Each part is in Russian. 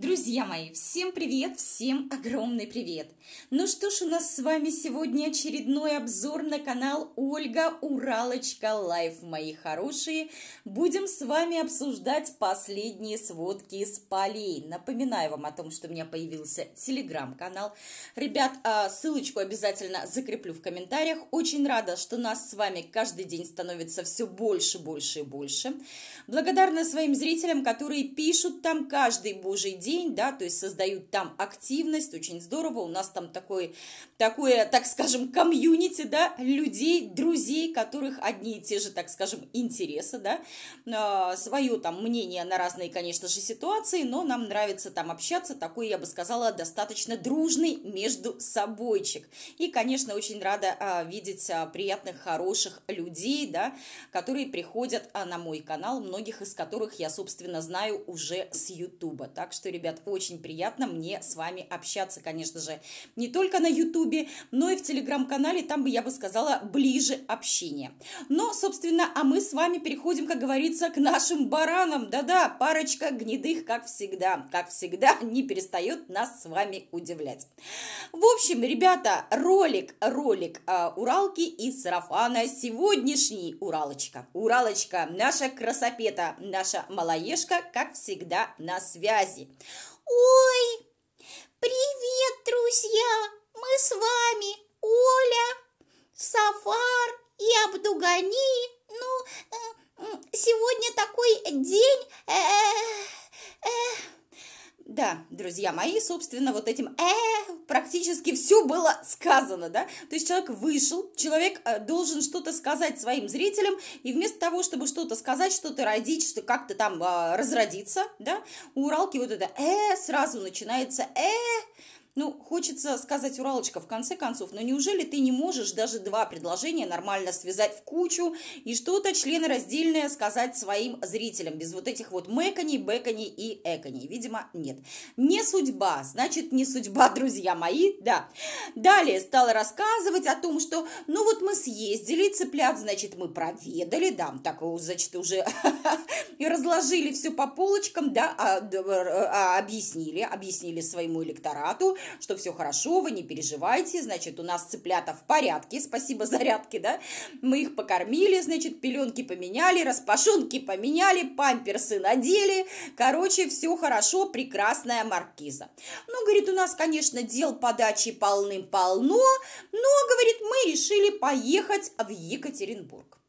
Друзья мои, всем привет, всем огромный привет! Ну что ж, у нас с вами сегодня очередной обзор на канал Ольга Уралочка Лайф, мои хорошие. Будем с вами обсуждать последние сводки из полей. Напоминаю вам о том, что у меня появился телеграм-канал. Ребят, а, ссылочку обязательно закреплю в комментариях. Очень рада, что нас с вами каждый день становится все больше, больше и больше. Благодарна своим зрителям, которые пишут там каждый божий день день, да, то есть создают там активность, очень здорово, у нас там такой, такое, так скажем, комьюнити, да, людей, друзей, которых одни и те же, так скажем, интересы, да, а, свое там мнение на разные, конечно же, ситуации, но нам нравится там общаться, такой, я бы сказала, достаточно дружный между собойчик. И, конечно, очень рада а, видеть а, приятных, хороших людей, да, которые приходят а, на мой канал, многих из которых я, собственно, знаю уже с Ютуба. Так что, ребята, ребят, очень приятно мне с вами общаться, конечно же, не только на Ютубе, но и в Телеграм-канале, там бы, я бы сказала, ближе общение. Но, собственно, а мы с вами переходим, как говорится, к нашим баранам. Да-да, парочка гнедых, как всегда, как всегда, не перестает нас с вами удивлять. В общем, ребята, ролик, ролик э, Уралки и сарафана сегодняшний Уралочка. Уралочка, наша красопета, наша Малаешка, как всегда, на связи. Ой, привет, друзья! Мы с вами Оля, Сафар и Абдугани. Ну, э, сегодня такой день... Э, э, да, друзья мои, собственно, вот этим э практически все было сказано, да, то есть человек вышел, человек э, должен что-то сказать своим зрителям, и вместо того, чтобы что-то сказать, что-то родить, что как-то там а, разродиться, да, у Уралки вот это «э» сразу начинается «э», ну, хочется сказать, Уралочка, в конце концов, но неужели ты не можешь даже два предложения нормально связать в кучу и что-то членораздельное сказать своим зрителям без вот этих вот мэканий, бэканий и эканий? Видимо, нет. Не судьба, значит, не судьба, друзья мои, да. Далее стала рассказывать о том, что, ну вот мы съездили, цыплят, значит, мы проведали, да, так, значит, уже и разложили все по полочкам, да, а, а, объяснили, объяснили своему электорату, что все хорошо, вы не переживайте, значит, у нас цыплята в порядке, спасибо зарядке, да, мы их покормили, значит, пеленки поменяли, распашонки поменяли, памперсы надели, короче, все хорошо, прекрасная маркиза. Ну, говорит, у нас, конечно, дел подачи полным-полно, но, говорит, мы решили поехать в Екатеринбург.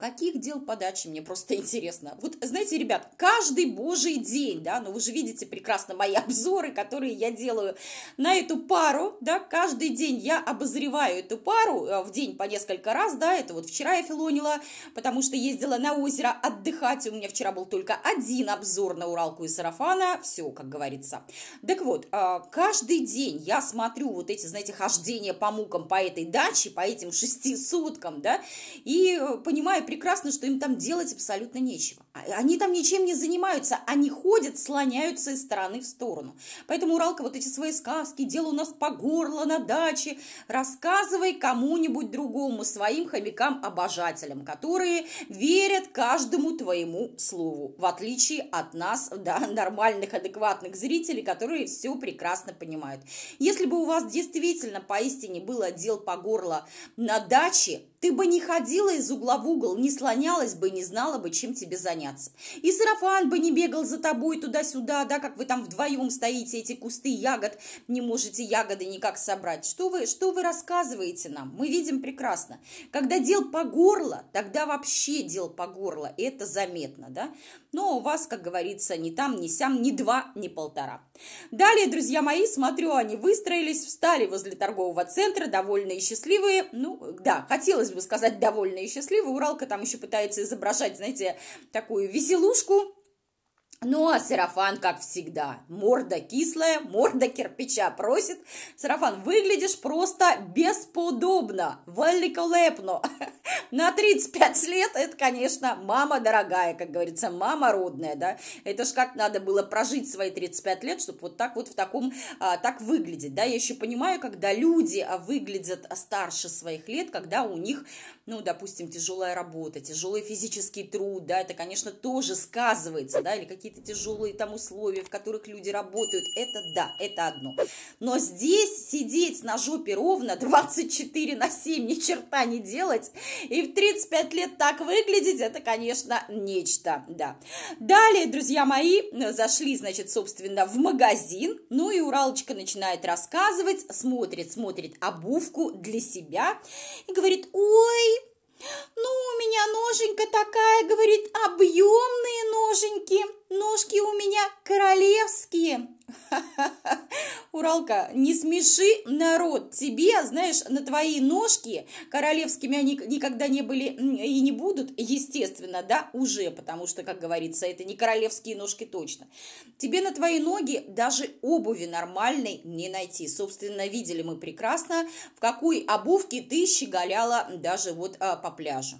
Каких дел подачи, мне просто интересно. Вот, знаете, ребят, каждый божий день, да, ну вы же видите прекрасно мои обзоры, которые я делаю на эту пару, да, каждый день я обозреваю эту пару э, в день по несколько раз, да, это вот вчера я филонила, потому что ездила на озеро отдыхать, у меня вчера был только один обзор на Уралку и Сарафана, все, как говорится. Так вот, э, каждый день я смотрю вот эти, знаете, хождения по мукам по этой даче, по этим шести суткам да, и э, понимаю прекрасно, что им там делать абсолютно нечего. А, они там ничем не занимаются, они ходят, слоняются из стороны в сторону. Поэтому, Уралка, вот эти свои сказки, дело у нас по горло на даче, рассказывай кому-нибудь другому, своим хомякам-обожателям, которые верят каждому твоему слову, в отличие от нас, да, нормальных, адекватных зрителей, которые все прекрасно понимают. Если бы у вас действительно поистине было дел по горло на даче, ты бы не ходила из угла в угол, не слонялась бы, не знала бы, чем тебе заняться склоняться. И сарафан бы не бегал за тобой туда-сюда, да, как вы там вдвоем стоите, эти кусты ягод, не можете ягоды никак собрать. Что вы, что вы рассказываете нам? Мы видим прекрасно. Когда дел по горло, тогда вообще дел по горло, это заметно, да. Но у вас, как говорится, ни там, ни сям, ни два, ни полтора. Далее, друзья мои, смотрю, они выстроились, встали возле торгового центра, довольные и счастливые. Ну, да, хотелось бы сказать довольные и счастливые. Уралка там еще пытается изображать, знаете, такую веселушку, ну, а сарафан, как всегда, морда кислая, морда кирпича просит. Сарафан, выглядишь просто бесподобно, великолепно. На 35 лет это, конечно, мама дорогая, как говорится, мама родная, да. Это ж как надо было прожить свои 35 лет, чтобы вот так вот в таком, а, так выглядеть, да. Я еще понимаю, когда люди а, выглядят старше своих лет, когда у них, ну, допустим, тяжелая работа, тяжелый физический труд, да, это, конечно, тоже сказывается, да, или какие какие-то тяжелые там условия, в которых люди работают, это да, это одно. Но здесь сидеть на жопе ровно 24 на 7, ни черта не делать, и в 35 лет так выглядеть, это, конечно, нечто, да. Далее, друзья мои, зашли, значит, собственно, в магазин, ну и Уралочка начинает рассказывать, смотрит, смотрит обувку для себя и говорит, ой, ну, у меня ноженька такая, говорит, объемная, Ноженьки, ножки у меня королевские. Уралка, не смеши народ. Тебе, знаешь, на твои ножки королевскими они никогда не были и не будут, естественно, да, уже, потому что, как говорится, это не королевские ножки точно. Тебе на твои ноги даже обуви нормальной не найти. Собственно, видели мы прекрасно, в какой обувке ты щеголяла даже вот а, по пляжу.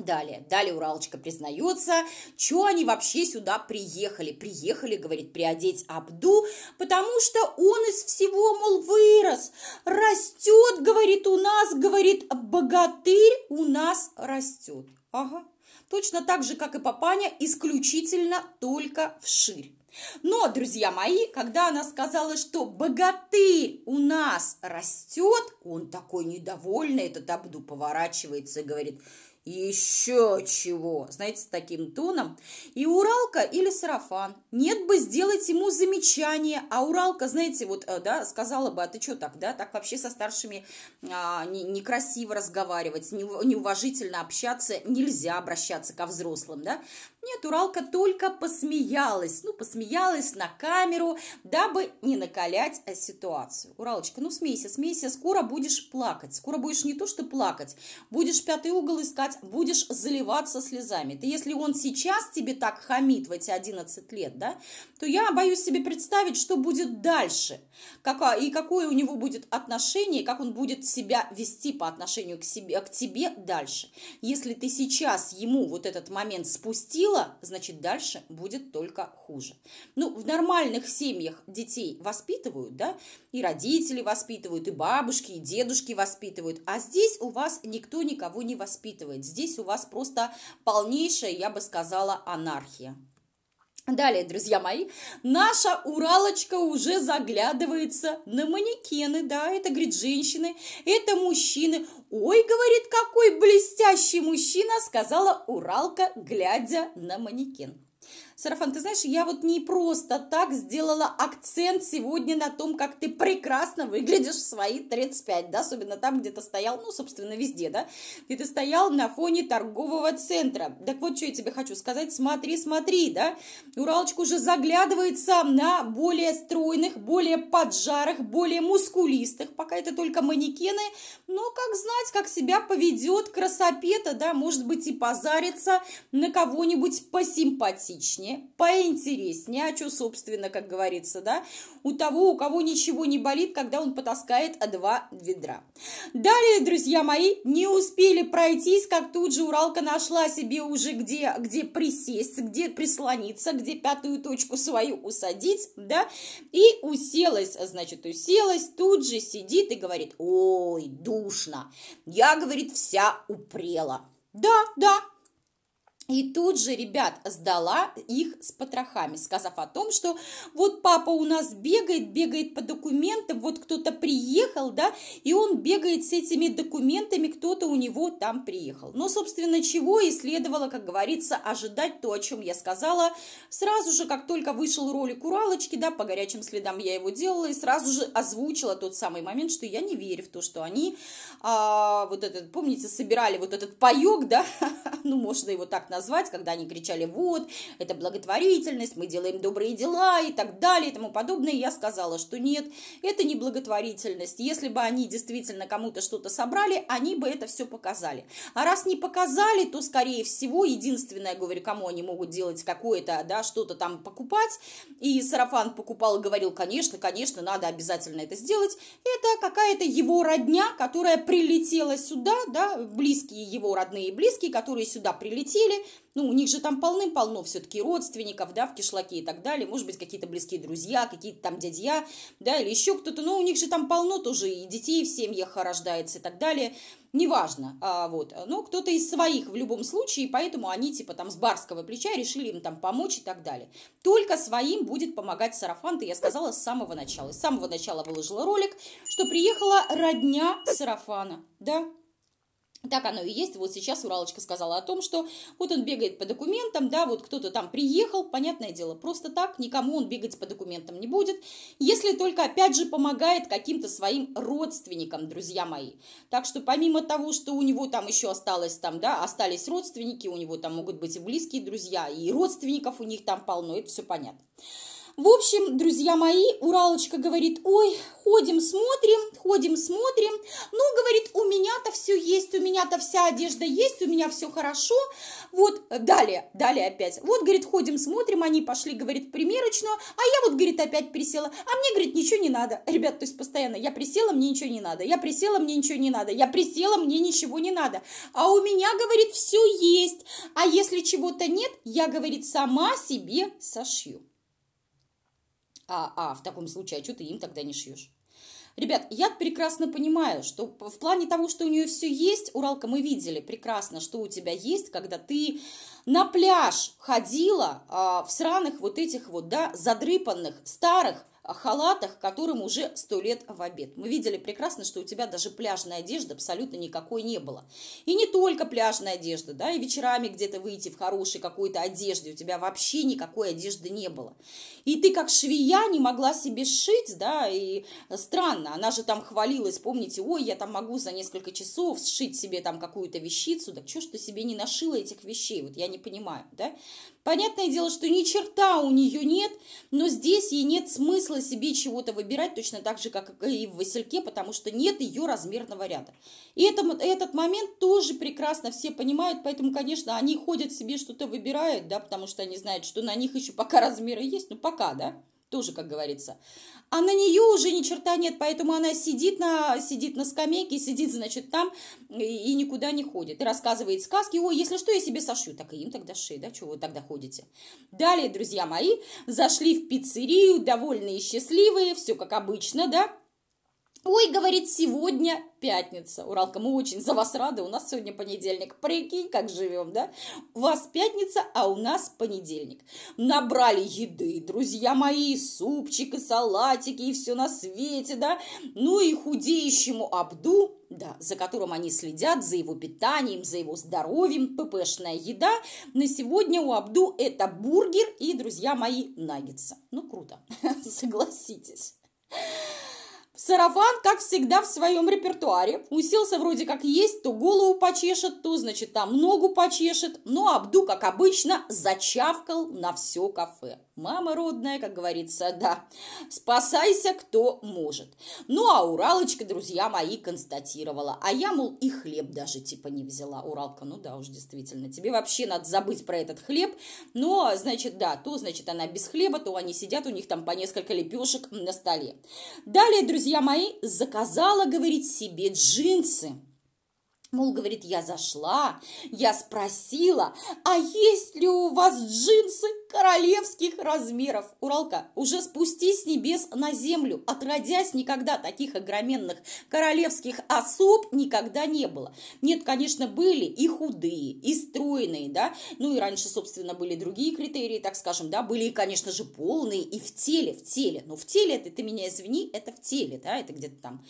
Далее, далее Уралочка признается, что они вообще сюда приехали. Приехали, говорит, приодеть Абду, потому что он из всего, мол, вырос. Растет, говорит, у нас, говорит, богатырь у нас растет. Ага, точно так же, как и папаня, исключительно только вширь. Но, друзья мои, когда она сказала, что богатырь у нас растет, он такой недовольный, этот Абду поворачивается и говорит – еще чего, знаете, с таким тоном. И Уралка или сарафан. Нет бы сделать ему замечание, а Уралка, знаете, вот, э, да, сказала бы, а ты что так, да, так вообще со старшими а, не, некрасиво разговаривать, не, неуважительно общаться, нельзя обращаться ко взрослым, да. Нет, Уралка только посмеялась, ну, посмеялась на камеру, дабы не накалять э, ситуацию. Уралочка, ну, смейся, смейся, скоро будешь плакать, скоро будешь не то что плакать, будешь пятый угол искать, будешь заливаться слезами. Ты, если он сейчас тебе так хамит в эти 11 лет, да, то я боюсь себе представить, что будет дальше, как, и какое у него будет отношение, как он будет себя вести по отношению к, себе, к тебе дальше. Если ты сейчас ему вот этот момент спустила, значит, дальше будет только хуже. Ну, в нормальных семьях детей воспитывают, да, и родители воспитывают, и бабушки, и дедушки воспитывают, а здесь у вас никто никого не воспитывает делать. Здесь у вас просто полнейшая, я бы сказала, анархия. Далее, друзья мои, наша Уралочка уже заглядывается на манекены, да, это, говорит, женщины, это мужчины. Ой, говорит, какой блестящий мужчина, сказала Уралка, глядя на манекен. Сарафан, ты знаешь, я вот не просто так сделала акцент сегодня на том, как ты прекрасно выглядишь в свои 35, да, особенно там, где ты стоял, ну, собственно, везде, да, где ты стоял на фоне торгового центра. Так вот, что я тебе хочу сказать, смотри, смотри, да, Уралочка уже заглядывается на более стройных, более поджарых, более мускулистых, пока это только манекены, но как знать, как себя поведет красопета, да, может быть, и позарится на кого-нибудь посимпатичнее поинтереснее, поинтереснячу, а собственно, как говорится, да, у того, у кого ничего не болит, когда он потаскает два ведра. Далее, друзья мои, не успели пройтись, как тут же Уралка нашла себе уже где, где присесть, где прислониться, где пятую точку свою усадить, да, и уселась, значит, уселась, тут же сидит и говорит, ой, душно, я, говорит, вся упрела. Да, да, и тут же, ребят, сдала их с потрохами, сказав о том, что вот папа у нас бегает, бегает по документам, документов вот кто-то приехал, да, и он бегает с этими документами, кто-то у него там приехал. Но, собственно, чего и следовало, как говорится, ожидать то, о чем я сказала. Сразу же, как только вышел ролик Уралочки, да, по горячим следам я его делала, и сразу же озвучила тот самый момент, что я не верю в то, что они, а, вот этот, помните, собирали вот этот паек, да, ну, можно его так назвать, когда они кричали, вот, это благотворительность, мы делаем добрые дела и так далее и тому подобное, я сказала, что нет, это не благотворительность. Если бы они действительно кому-то что-то собрали, они бы это все показали. А раз не показали, то, скорее всего, единственное, говорю, кому они могут делать какое-то, да, что-то там покупать, и сарафан покупал и говорил, конечно, конечно, надо обязательно это сделать, это какая-то его родня, которая прилетела сюда, да, близкие его родные и близкие, которые сюда прилетели, ну, у них же там полным-полно все-таки родственников, да, в кишлаке и так далее, может быть, какие-то близкие друзья, какие-то там дядья, да, или еще кто-то, но у них же там полно тоже и детей в семьях рождается и так далее, неважно, а, вот, но кто-то из своих в любом случае, поэтому они, типа, там, с барского плеча решили им там помочь и так далее. Только своим будет помогать сарафан, ты я сказала с самого начала, с самого начала выложила ролик, что приехала родня сарафана, да, так оно и есть. Вот сейчас Уралочка сказала о том, что вот он бегает по документам, да, вот кто-то там приехал, понятное дело, просто так никому он бегать по документам не будет, если только, опять же, помогает каким-то своим родственникам, друзья мои. Так что помимо того, что у него там еще осталось там, да, остались родственники, у него там могут быть и близкие друзья, и родственников у них там полно, это все понятно. В общем, друзья мои, Уралочка говорит, ой, ходим, смотрим, ходим, смотрим. Ну, говорит, у меня-то все есть, у меня-то вся одежда есть, у меня все хорошо. Вот, далее, далее опять. Вот, говорит, ходим, смотрим, они пошли, говорит, в примерочную, а я вот, говорит, опять присела. А мне, говорит, ничего не надо. Ребят, то есть постоянно, я присела, мне ничего не надо, я присела, мне ничего не надо, я присела, мне ничего не надо. А у меня, говорит, все есть. А если чего-то нет, я, говорит, сама себе сошью. А, а в таком случае, а что ты им тогда не шьешь? Ребят, я прекрасно понимаю, что в плане того, что у нее все есть, Уралка, мы видели прекрасно, что у тебя есть, когда ты на пляж ходила а, в сраных вот этих вот, да, задрыпанных, старых, халатах, которым уже сто лет в обед. Мы видели прекрасно, что у тебя даже пляжной одежды абсолютно никакой не было. И не только пляжная одежда, да, и вечерами где-то выйти в хорошей какой-то одежде, у тебя вообще никакой одежды не было. И ты как швея не могла себе сшить, да, и странно, она же там хвалилась, помните, ой, я там могу за несколько часов сшить себе там какую-то вещицу, да, что ж ты себе не нашила этих вещей, вот я не понимаю, да. Понятное дело, что ни черта у нее нет, но здесь ей нет смысла себе чего-то выбирать, точно так же, как и в Васильке, потому что нет ее размерного ряда. И это, этот момент тоже прекрасно все понимают, поэтому, конечно, они ходят себе что-то выбирают, да, потому что они знают, что на них еще пока размеры есть, ну пока, да тоже, как говорится. А на нее уже ни черта нет, поэтому она сидит на, сидит на скамейке, сидит, значит, там и, и никуда не ходит. И рассказывает сказки. Ой, если что, я себе сошью. Так и им тогда ши, да, чего вы тогда ходите? Далее, друзья мои, зашли в пиццерию, довольные и счастливые, все как обычно, да, Ой, говорит, сегодня пятница. Уралка, мы очень за вас рады. У нас сегодня понедельник. Прикинь, как живем, да? У вас пятница, а у нас понедельник. Набрали еды, друзья мои, супчик, и салатики, и все на свете, да? Ну и худеющему Абду, да, за которым они следят, за его питанием, за его здоровьем, ппшная еда. На сегодня у Абду это бургер и, друзья мои, наггетсы. Ну, круто, согласитесь. Сарафан, как всегда, в своем репертуаре. Уселся вроде как есть, то голову почешет, то, значит, там ногу почешет. Но ну, а Абду, как обычно, зачавкал на все кафе. Мама родная, как говорится, да. Спасайся, кто может. Ну, а Уралочка, друзья мои, констатировала. А я, мол, и хлеб даже типа не взяла. Уралка, ну да уж, действительно. Тебе вообще надо забыть про этот хлеб. Но, значит, да, то, значит, она без хлеба, то они сидят, у них там по несколько лепешек на столе. Далее, друзья, друзья мои, заказала, говорит, себе джинсы. Мол, говорит, я зашла, я спросила, а есть ли у вас джинсы королевских размеров? Уралка, уже спустись с небес на землю, отродясь, никогда таких огроменных королевских особ никогда не было. Нет, конечно, были и худые, и стройные, да, ну и раньше, собственно, были другие критерии, так скажем, да, были, и, конечно же, полные, и в теле, в теле, но в теле, это ты меня извини, это в теле, да, это где-то там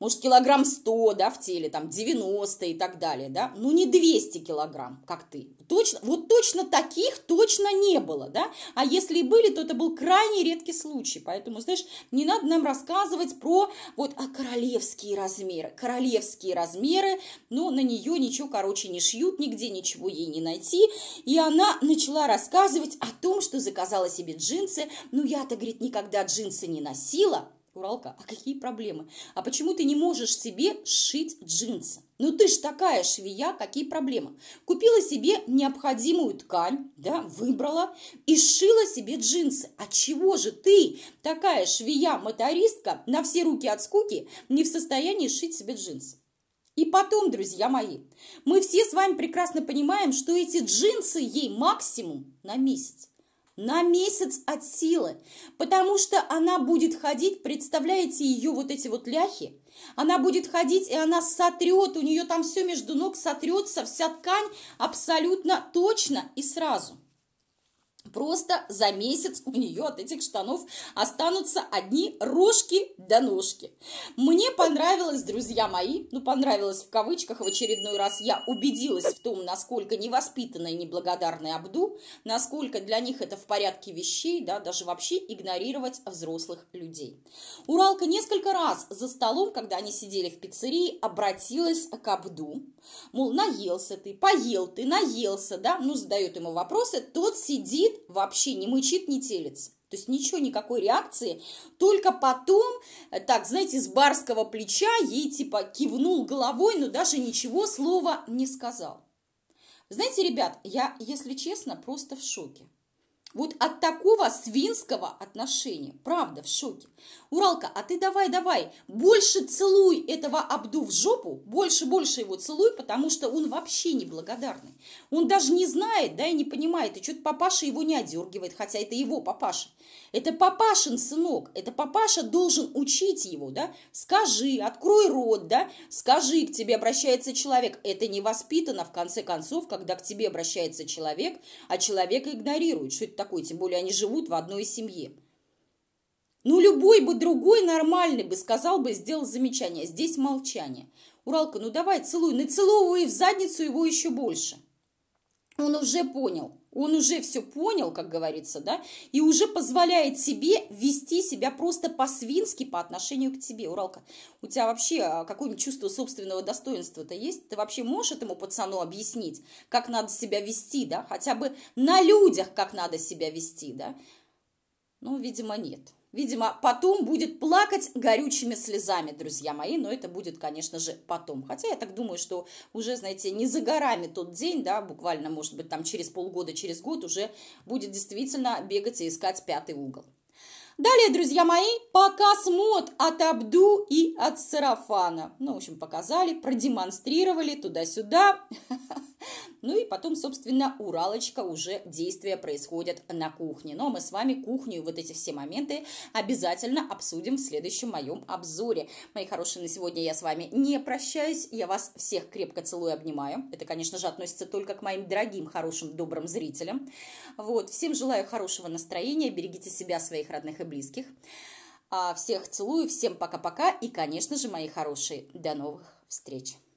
может, килограмм 100, да, в теле, там, 90 и так далее, да, ну, не 200 килограмм, как ты. Точно, вот точно таких точно не было, да, а если и были, то это был крайне редкий случай, поэтому, знаешь, не надо нам рассказывать про вот а королевские размеры, королевские размеры, но на нее ничего, короче, не шьют, нигде ничего ей не найти, и она начала рассказывать о том, что заказала себе джинсы, ну, я-то, говорит, никогда джинсы не носила, Уралка, а какие проблемы? А почему ты не можешь себе сшить джинсы? Ну ты ж такая швея, какие проблемы? Купила себе необходимую ткань, да, выбрала и сшила себе джинсы. А чего же ты, такая швея-мотористка, на все руки от скуки, не в состоянии сшить себе джинсы? И потом, друзья мои, мы все с вами прекрасно понимаем, что эти джинсы ей максимум на месяц на месяц от силы, потому что она будет ходить, представляете, ее вот эти вот ляхи, она будет ходить, и она сотрет, у нее там все между ног сотрется, вся ткань абсолютно точно и сразу – Просто за месяц у нее от этих штанов останутся одни рожки до да ножки. Мне понравилось, друзья мои, ну понравилось в кавычках, в очередной раз я убедилась в том, насколько невоспитанная и неблагодарная Абду, насколько для них это в порядке вещей, да, даже вообще игнорировать взрослых людей. Уралка несколько раз за столом, когда они сидели в пиццерии, обратилась к Абду, мол, наелся ты, поел ты, наелся, да, ну задает ему вопросы, тот сидит, вообще не мычит, не телится. То есть ничего, никакой реакции. Только потом, э, так, знаете, с барского плеча ей типа кивнул головой, но даже ничего слова не сказал. Знаете, ребят, я, если честно, просто в шоке. Вот от такого свинского отношения. Правда, в шоке. Уралка, а ты давай, давай, больше целуй этого Абду в жопу, больше, больше его целуй, потому что он вообще неблагодарный. Он даже не знает, да, и не понимает, и что-то папаша его не одергивает, хотя это его папаша. Это папашин сынок, это папаша должен учить его, да? Скажи, открой рот, да? Скажи, к тебе обращается человек. Это не воспитано, в конце концов, когда к тебе обращается человек, а человек игнорирует. Что это такое? Тем более они живут в одной семье. Ну, любой бы другой нормальный бы сказал бы, сделал замечание. Здесь молчание. Уралка, ну давай, целуй. Нацеловывай в задницу его еще больше. Он уже понял, он уже все понял, как говорится, да, и уже позволяет себе вести себя просто по-свински по отношению к тебе. Уралка, у тебя вообще а, какое-нибудь чувство собственного достоинства-то есть? Ты вообще можешь этому пацану объяснить, как надо себя вести, да? Хотя бы на людях, как надо себя вести, да? Ну, видимо, нет. Видимо, потом будет плакать горючими слезами, друзья мои, но это будет, конечно же, потом. Хотя я так думаю, что уже, знаете, не за горами тот день, да, буквально, может быть, там через полгода, через год уже будет действительно бегать и искать пятый угол. Далее, друзья мои, показ мод от Абду и от Сарафана. Ну, в общем, показали, продемонстрировали туда-сюда. Ну и потом, собственно, уралочка, уже действия происходят на кухне. Но ну, а мы с вами кухню и вот эти все моменты обязательно обсудим в следующем моем обзоре. Мои хорошие, на сегодня я с вами не прощаюсь. Я вас всех крепко целую и обнимаю. Это, конечно же, относится только к моим дорогим, хорошим, добрым зрителям. Вот. Всем желаю хорошего настроения. Берегите себя, своих родных и близких. А всех целую, всем пока-пока и, конечно же, мои хорошие, до новых встреч!